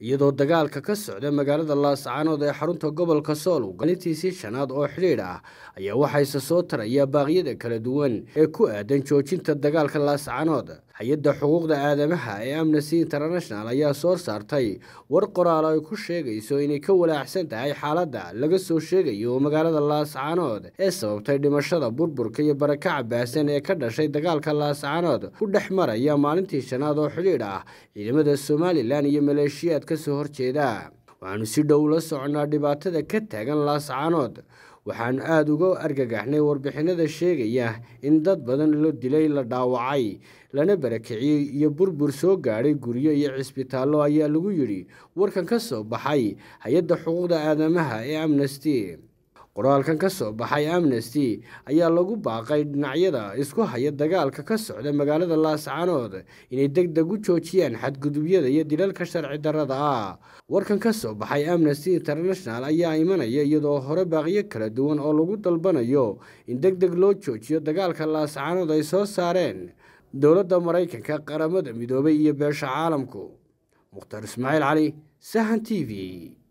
iyadoo dagaalka ka socda magaalada laascaanood ee xarunta gobolka sool galintiisii shanaad oo xidhiidh ah ayaa waxayse soo taraya baaqyada kala duwan ee ku aadan joojinta dagaalka laascaanood hay-adda xuquuqda aadamaha ee amnesty international ayaa soo saartay war qoraal ay ku sheegayso inay ka walaacsan tahay xaaladda laga soo sheegayo magaalada laascaanood ee sababtay dhimashada burburka iyo barakaca baasan ee ka dhashay dagaalka laascaanood ku dhex maraya maalintii shanaad oo xidhiidh ah ciidamada somalilan iyo maleeshiyaad caafimaad ka soo horjeeda waxaanu si dhow la soconnaa dhibaatada ka taagan laascaanood waxaannu aada uga argagaxnay warbixinada sheegaya in dad badan la dilay la dhaawacay lana barakiciyey iyo burbur soo gaadhay guryo iyo cisbitaallo ayaa lagu yidhi warkan ka soo baxay hay-adda xuquuqda aadamaha ee amnesty qoraalkan ka soo baxay amnesty ayaa lagu baaqay dhinacyada isku haya dagaalka ka socda magaalada laascaanood inay deg deg u joojiyaan xadgudubyada iyo dilalka sharci darrada ah warkan ka soo baxay amnesty international ayaa imanaya iyadoo hore baaqyo kala duwan oo lagu dalbanayo in deg deg loo joojiyo dagaalka laascaanood ay soo saareen dowladda maraykanka qaramada midoobay iyo beesha caalamku mukhtar ismaaciil cali sahan t v